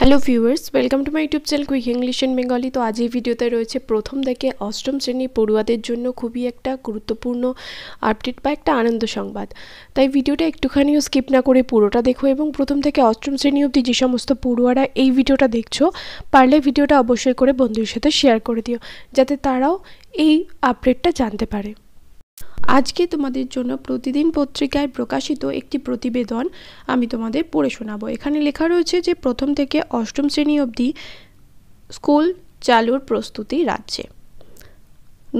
hello viewers welcome to my YouTube channel quick English and Bengali তো আজ এই ভিডিওতে রয়েছে প্রথম থেকে অষ্টম শ্রেণীর পড়ুয়াদের জন্য খুবই একটা গুরুত্বপূর্ণ আপডেট বা একটা আনন্দ সংবাদ তাই ভিডিওটা একটুখানিও স্কিপ না করে পুরোটা দেখো এবং প্রথম থেকে অষ্টম শ্রেণী অবধি যে সমস্ত পড়ুয়ারা এই ভিডিওটা দেখছো পারলে ভিডিওটা অবশ্যই করে বন্ধুদের সাথে শেয়ার করে দিও যাতে তারাও এই আপডেটটা জানতে পারে আজকে তোমাদের জন্য প্রতিদিন পত্রিকায় প্রকাশিত একটি প্রতিবেদন আমি তোমাদের পড়ে শোনাবো এখানে লেখা রয়েছে যে প্রথম থেকে অষ্টম শ্রেণী অবধি স্কুল চালুর প্রস্তুতি রাজ্যে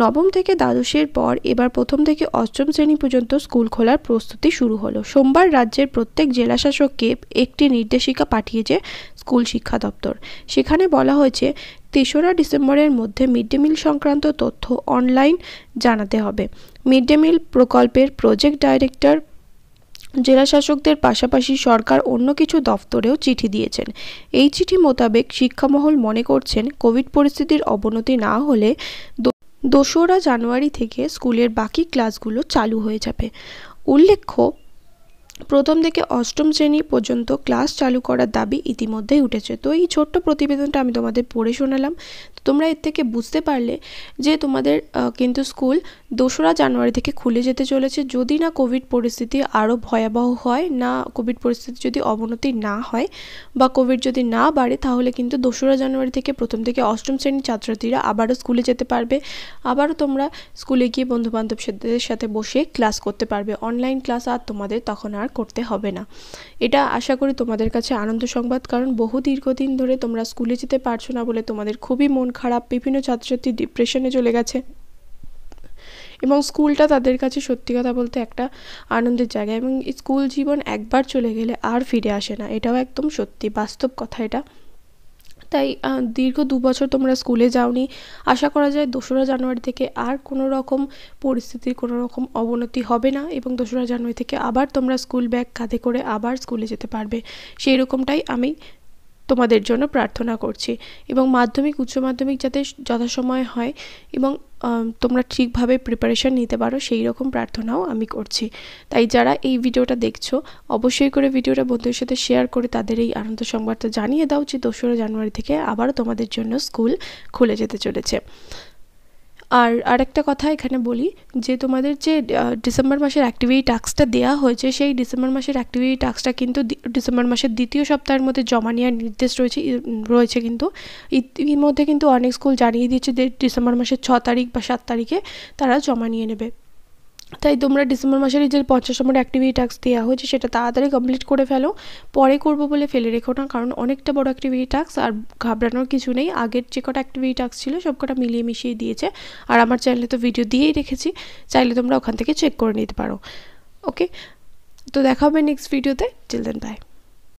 নবম থেকে দ্বাদশের পর এবার প্রথম থেকে অষ্টম শ্রেণী পর্যন্ত স্কুল খোলার প্রস্তুতি শুরু হলো সোমবার রাজ্যের প্রত্যেক জেলাশাসককে একটি নির্দেশিকা পাঠিয়েছে স্কুল শিক্ষা দপ্তর সেখানে বলা হয়েছে তেসরা ডিসেম্বরের মধ্যে মিড ডে মিল সংক্রান্ত তথ্য অনলাইন জানাতে হবে মিড ডে মিল প্রকল্পের প্রজেক্ট ডাইরেক্টর জেলাশাসকদের পাশাপাশি সরকার অন্য কিছু দফতরেও চিঠি দিয়েছেন এই চিঠি মোতাবেক শিক্ষামহল মনে করছেন কোভিড পরিস্থিতির অবনতি না হলে দোসরা জানুয়ারি থেকে স্কুলের বাকি ক্লাসগুলো চালু হয়ে যাবে উল্লেখ্য প্রথম থেকে অষ্টম শ্রেণী পর্যন্ত ক্লাস চালু করার দাবি ইতিমধ্যেই উঠেছে তো এই ছোট্ট প্রতিবেদনটা আমি তোমাদের পড়ে শোনালাম তোমরা এর থেকে বুঝতে পারলে যে তোমাদের কিন্তু স্কুল দোসরা জানুয়ারি থেকে খুলে যেতে চলেছে যদি না কোভিড পরিস্থিতি আরও ভয়াবহ হয় না কোভিড পরিস্থিতি যদি অবনতি না হয় বা কোভিড যদি না বাড়ে তাহলে কিন্তু দোসরা জানুয়ারি থেকে প্রথম থেকে অষ্টম শ্রেণীর ছাত্রছাত্রীরা আবারও স্কুলে যেতে পারবে আবারও তোমরা স্কুলে গিয়ে বন্ধুবান্ধবদের সাথে বসে ক্লাস করতে পারবে অনলাইন ক্লাস আর তোমাদের তখন আর করতে হবে না এটা আশা করি তোমাদের কাছে আনন্দ সংবাদ কারণ বহু দীর্ঘদিন ধরে তোমরা স্কুলে যেতে পারছো না বলে তোমাদের খুবই মন খারাপ বিভিন্ন ছাত্রছাত্রী ডিপ্রেশনে চলে গেছে এবং স্কুলটা তাদের কাছে সত্যি কথা বলতে একটা আনন্দের জায়গা এবং স্কুল জীবন একবার চলে গেলে আর ফিরে আসে না এটাও একদম সত্যি বাস্তব কথা এটা তাই দীর্ঘ দু বছর তোমরা স্কুলে যাওনি আশা করা যায় দোসরা জানুয়ারি থেকে আর কোনো রকম পরিস্থিতির কোনো রকম অবনতি হবে না এবং দোসরা জানুয়ারি থেকে আবার তোমরা স্কুল ব্যাগ কাঁধে করে আবার স্কুলে যেতে পারবে সেই রকমটাই আমি তোমাদের জন্য প্রার্থনা করছি এবং মাধ্যমিক উচ্চ মাধ্যমিক যাতে যথাসময় হয় এবং তোমরা ঠিকভাবে প্রিপারেশান নিতে পারো সেই রকম প্রার্থনাও আমি করছি তাই যারা এই ভিডিওটা দেখছো অবশ্যই করে ভিডিওটা বন্ধুদের সাথে শেয়ার করে তাদের এই আনন্দ সংবাদটা জানিয়ে দাও যে দোসরা জানুয়ারি থেকে আবার তোমাদের জন্য স্কুল খুলে যেতে চলেছে আর আরেকটা কথা এখানে বলি যে তোমাদের যে ডিসেম্বর মাসের অ্যাক্টিভিটি টাস্কটা দেওয়া হয়েছে সেই ডিসেম্বর মাসের অ্যাক্টিভিটি টাস্কটা কিন্তু ডিসেম্বর মাসের দ্বিতীয় সপ্তাহের মধ্যে জমা নেওয়ার নির্দেশ রয়েছে রয়েছে কিন্তু ইতিমধ্যে কিন্তু অনেক স্কুল জানিয়ে দিচ্ছে যে ডিসেম্বর মাসের ছ তারিখ বা সাত তারিখে তারা জমা নিয়ে নেবে তাই তোমরা ডিসেম্বর মাসের যে পঞ্চাশ নম্বর অ্যাক্টিভিটি টাস্ক দেওয়া হয়েছে সেটা তাড়াতাড়ি কমপ্লিট করে ফেলো পরে করব বলে ফেলে রেখো না কারণ অনেকটা বড় অ্যাক্টিভিটি টাস্ক আর ঘাবড়ানোর কিছু নেই আগের যে কটা অ্যাক্টিভিটি টাস্ক ছিল সব কটা মিলিয়ে মিশিয়ে দিয়েছে আর আমার চ্যানেলে তো ভিডিও দিয়েই রেখেছি চাইলে তোমরা ওখান থেকে চেক করে নিতে পারো ওকে তো দেখা হবে নেক্সট ভিডিওতে চিলড্রেন বাই